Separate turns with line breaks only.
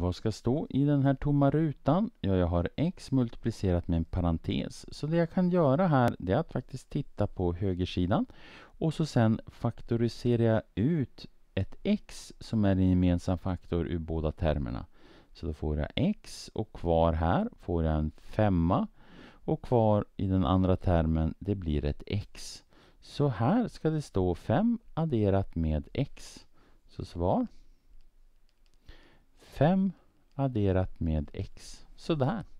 Vad ska stå i den här tomma rutan? Ja, jag har x multiplicerat med en parentes. Så det jag kan göra här är att faktiskt titta på högersidan och så sen faktoriserar jag ut ett x som är en gemensam faktor ur båda termerna. Så då får jag x och kvar här får jag en femma och kvar i den andra termen det blir ett x. Så här ska det stå 5 adderat med x. Så svar 5 adderat med x.
Sådär.